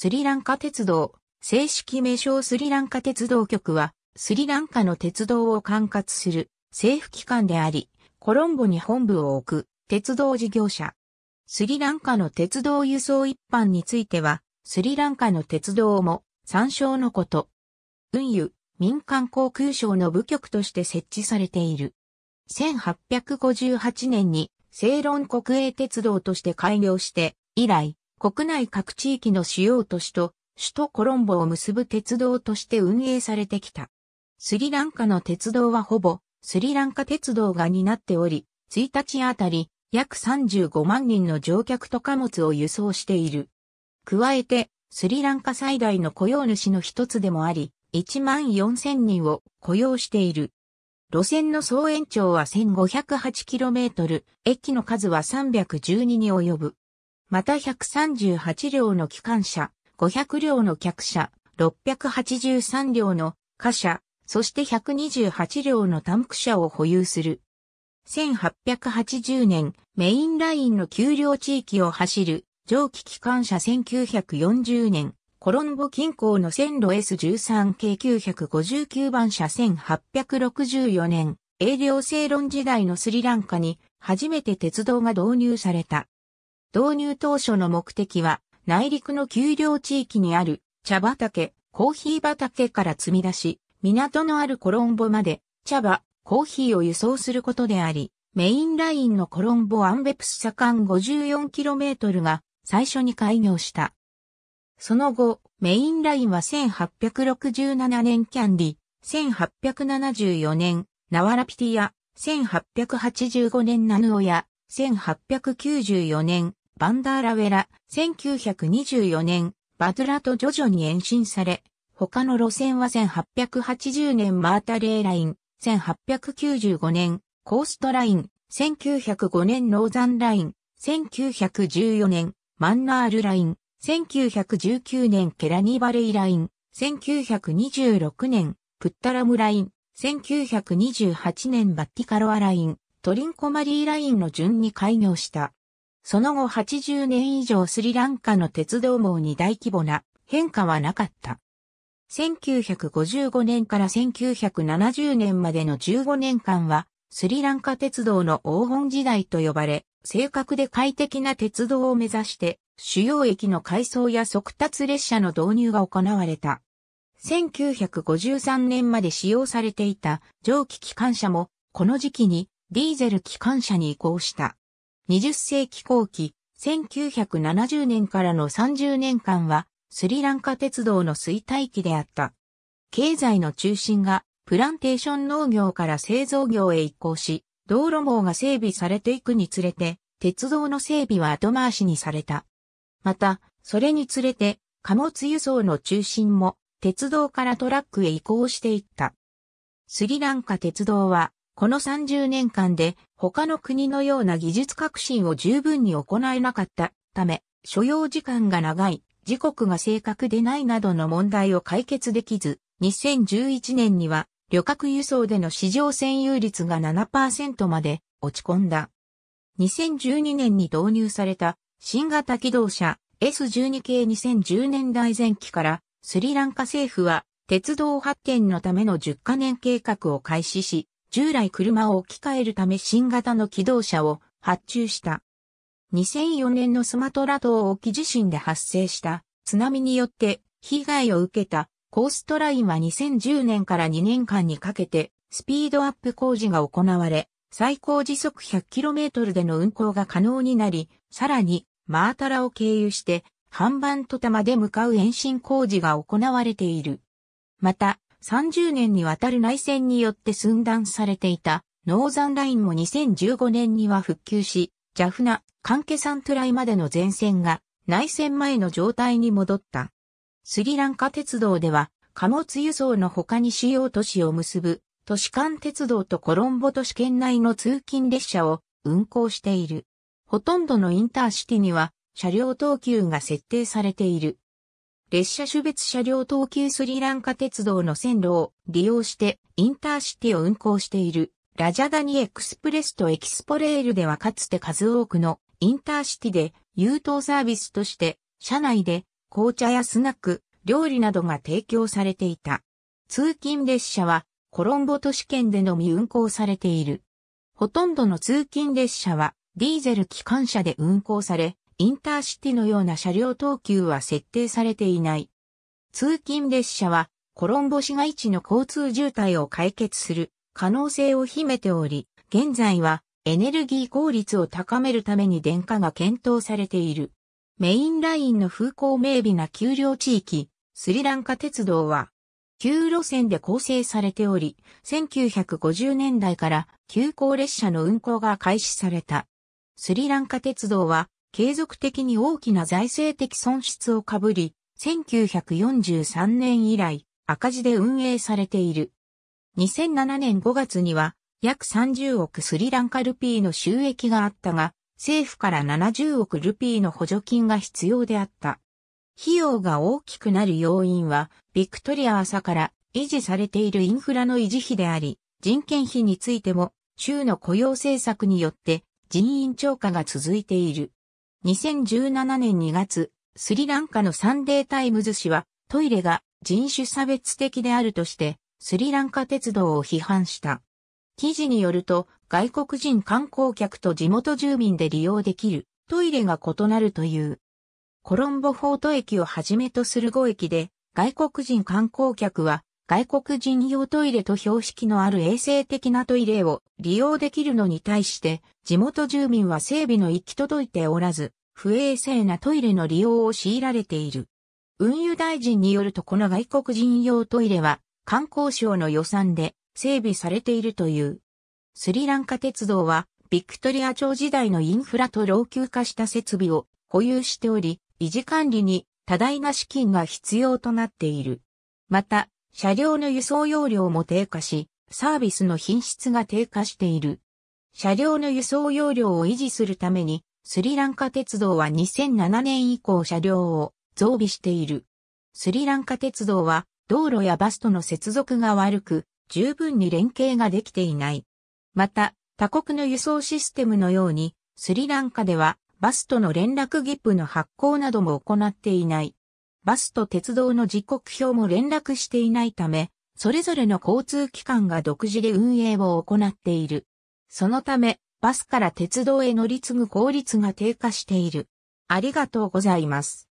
スリランカ鉄道、正式名称スリランカ鉄道局は、スリランカの鉄道を管轄する政府機関であり、コロンボに本部を置く鉄道事業者。スリランカの鉄道輸送一般については、スリランカの鉄道も参照のこと。運輸、民間航空省の部局として設置されている。1858年に、セイロン国営鉄道として開業して、以来、国内各地域の主要都市と首都コロンボを結ぶ鉄道として運営されてきた。スリランカの鉄道はほぼスリランカ鉄道が担っており、1日あたり約35万人の乗客と貨物を輸送している。加えて、スリランカ最大の雇用主の一つでもあり、1万4000人を雇用している。路線の総延長は 1508km、駅の数は312に及ぶ。また138両の機関車、500両の客車、683両の貨車、そして128両のタンク車を保有する。1880年、メインラインの丘陵地域を走る蒸気機関車1940年、コロンボ近郊の線路 S13 系959番車1864年、営業正論時代のスリランカに初めて鉄道が導入された。導入当初の目的は、内陸の丘陵地域にある茶畑、コーヒー畑から積み出し、港のあるコロンボまで茶葉、コーヒーを輸送することであり、メインラインのコロンボアンベプス左間 54km が最初に開業した。その後、メインラインは1867年キャンディ、1874年ナワラピティア、1885年ナヌオヤ、1894年バンダーラウェラ、1924年、バドラと徐々に延伸され、他の路線は1880年マータレーライン、1895年、コーストライン、1905年ノーザンライン、1914年、マンナールライン、1919年ケラニバレイライン、1926年、プッタラムライン、1928年バッティカロアライン、トリンコマリーラインの順に開業した。その後80年以上スリランカの鉄道網に大規模な変化はなかった。1955年から1970年までの15年間は、スリランカ鉄道の黄金時代と呼ばれ、正確で快適な鉄道を目指して、主要駅の改装や速達列車の導入が行われた。1953年まで使用されていた蒸気機関車も、この時期にディーゼル機関車に移行した。20世紀後期、1970年からの30年間は、スリランカ鉄道の衰退期であった。経済の中心が、プランテーション農業から製造業へ移行し、道路網が整備されていくにつれて、鉄道の整備は後回しにされた。また、それにつれて、貨物輸送の中心も、鉄道からトラックへ移行していった。スリランカ鉄道は、この30年間で他の国のような技術革新を十分に行えなかったため、所要時間が長い、時刻が正確でないなどの問題を解決できず、2011年には旅客輸送での市場占有率が7%まで落ち込んだ。2012年に導入された新型機動車 S12 系2010年代前期からスリランカ政府は鉄道発展のための10カ年計画を開始し、従来車を置き換えるため新型の機動車を発注した。2004年のスマトラ島沖地震で発生した津波によって被害を受けたコーストラインは2010年から2年間にかけてスピードアップ工事が行われ、最高時速 100km での運行が可能になり、さらにマータラを経由して、半板と玉で向かう延伸工事が行われている。また、30年にわたる内戦によって寸断されていたノーザンラインも2015年には復旧し、ジャフナ、カンケサントライまでの前線が内戦前の状態に戻った。スリランカ鉄道では貨物輸送の他に主要都市を結ぶ都市間鉄道とコロンボ都市圏内の通勤列車を運行している。ほとんどのインターシティには車両等級が設定されている。列車種別車両東急スリランカ鉄道の線路を利用してインターシティを運行しているラジャダニエクスプレスとエキスポレールではかつて数多くのインターシティで優等サービスとして車内で紅茶やスナック、料理などが提供されていた。通勤列車はコロンボ都市圏でのみ運行されている。ほとんどの通勤列車はディーゼル機関車で運行され、インターシティのような車両等級は設定されていない。通勤列車はコロンボ市街地の交通渋滞を解決する可能性を秘めており、現在はエネルギー効率を高めるために電化が検討されている。メインラインの風光明媚な丘陵地域、スリランカ鉄道は、旧路線で構成されており、1950年代から急行列車の運行が開始された。スリランカ鉄道は継続的に大きな財政的損失をかぶり、1943年以来赤字で運営されている。2007年5月には約30億スリランカルピーの収益があったが、政府から70億ルピーの補助金が必要であった。費用が大きくなる要因は、ビクトリア朝から維持されているインフラの維持費であり、人件費についても、州の雇用政策によって人員超過が続いている。2017年2月、スリランカのサンデータイムズ紙は、トイレが人種差別的であるとして、スリランカ鉄道を批判した。記事によると、外国人観光客と地元住民で利用できるトイレが異なるという。コロンボフォート駅をはじめとする5駅で、外国人観光客は外国人用トイレと標識のある衛生的なトイレを利用できるのに対して、地元住民は整備の行き届いておらず、不衛生なトイレの利用を強いられている。運輸大臣によるとこの外国人用トイレは、観光省の予算で整備されているという。スリランカ鉄道は、ビクトリア朝時代のインフラと老朽化した設備を保有しており、維持管理に多大な資金が必要となっている。また、車両の輸送容量も低下し、サービスの品質が低下している。車両の輸送容量を維持するために、スリランカ鉄道は2007年以降車両を増備している。スリランカ鉄道は道路やバスとの接続が悪く、十分に連携ができていない。また、他国の輸送システムのように、スリランカではバスとの連絡切符の発行なども行っていない。バスと鉄道の時刻表も連絡していないため、それぞれの交通機関が独自で運営を行っている。そのため、バスから鉄道へ乗り継ぐ効率が低下している。ありがとうございます。